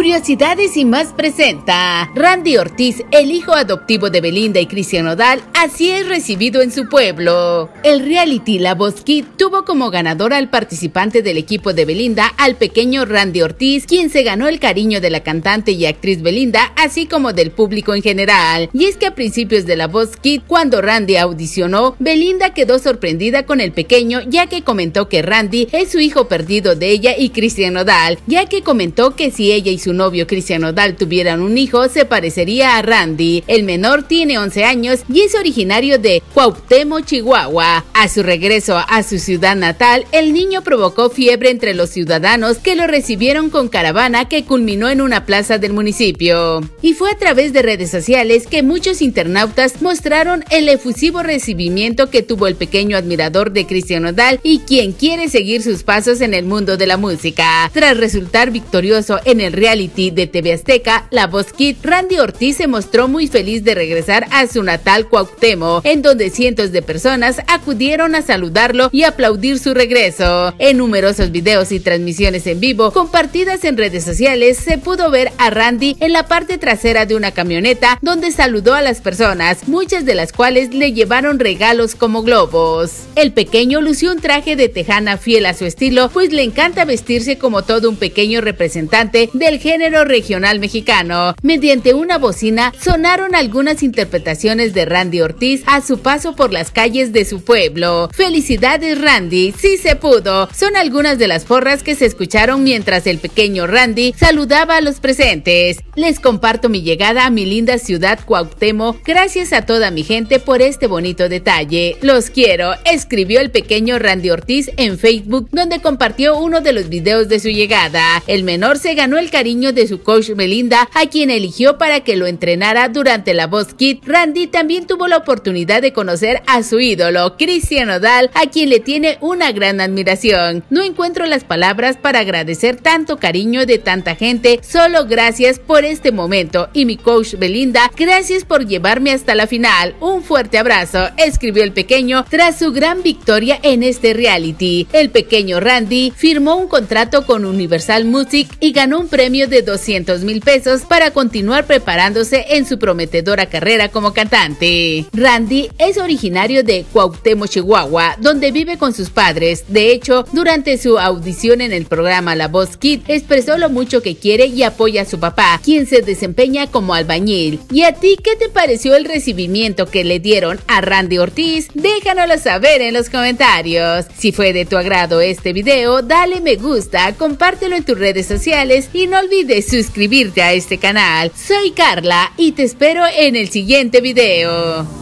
Curiosidades y más presenta. Randy Ortiz, el hijo adoptivo de Belinda y Cristian Odal, así es recibido en su pueblo. El reality La Voz Kid tuvo como ganadora al participante del equipo de Belinda, al pequeño Randy Ortiz, quien se ganó el cariño de la cantante y actriz Belinda, así como del público en general. Y es que a principios de La Voz Kid, cuando Randy audicionó, Belinda quedó sorprendida con el pequeño, ya que comentó que Randy es su hijo perdido de ella y Cristian Odal, ya que comentó que si ella y su novio Cristian Odal tuvieran un hijo, se parecería a Randy. El menor tiene 11 años y es originario de Cuauhtémoc, Chihuahua. A su regreso a su ciudad natal, el niño provocó fiebre entre los ciudadanos que lo recibieron con caravana que culminó en una plaza del municipio. Y fue a través de redes sociales que muchos internautas mostraron el efusivo recibimiento que tuvo el pequeño admirador de Cristian Odal y quien quiere seguir sus pasos en el mundo de la música. Tras resultar victorioso en el Real de TV Azteca, La Voz Kid, Randy Ortiz se mostró muy feliz de regresar a su natal Cuauhtémoc, en donde cientos de personas acudieron a saludarlo y aplaudir su regreso. En numerosos videos y transmisiones en vivo compartidas en redes sociales, se pudo ver a Randy en la parte trasera de una camioneta donde saludó a las personas, muchas de las cuales le llevaron regalos como globos. El pequeño lució un traje de tejana fiel a su estilo, pues le encanta vestirse como todo un pequeño representante del género regional mexicano. Mediante una bocina sonaron algunas interpretaciones de Randy Ortiz a su paso por las calles de su pueblo. Felicidades Randy, sí se pudo. Son algunas de las porras que se escucharon mientras el pequeño Randy saludaba a los presentes. Les comparto mi llegada a mi linda ciudad Cuauhtémoc. Gracias a toda mi gente por este bonito detalle. Los quiero, escribió el pequeño Randy Ortiz en Facebook donde compartió uno de los videos de su llegada. El menor se ganó el cariño de su coach Melinda, a quien eligió para que lo entrenara durante la voz Kid. Randy también tuvo la oportunidad de conocer a su ídolo, Cristiano Odal, a quien le tiene una gran admiración. No encuentro las palabras para agradecer tanto cariño de tanta gente, solo gracias por este momento y mi coach Belinda, gracias por llevarme hasta la final. Un fuerte abrazo, escribió el pequeño tras su gran victoria en este reality. El pequeño Randy firmó un contrato con Universal Music y ganó un premio de 200 mil pesos para continuar preparándose en su prometedora carrera como cantante. Randy es originario de Cuauhtémoc, Chihuahua, donde vive con sus padres. De hecho, durante su audición en el programa La Voz Kid, expresó lo mucho que quiere y apoya a su papá, quien se desempeña como albañil. ¿Y a ti qué te pareció el recibimiento que le dieron a Randy Ortiz? Déjanoslo saber en los comentarios. Si fue de tu agrado este video, dale me gusta, compártelo en tus redes sociales y no olvides de suscribirte a este canal. Soy Carla y te espero en el siguiente video.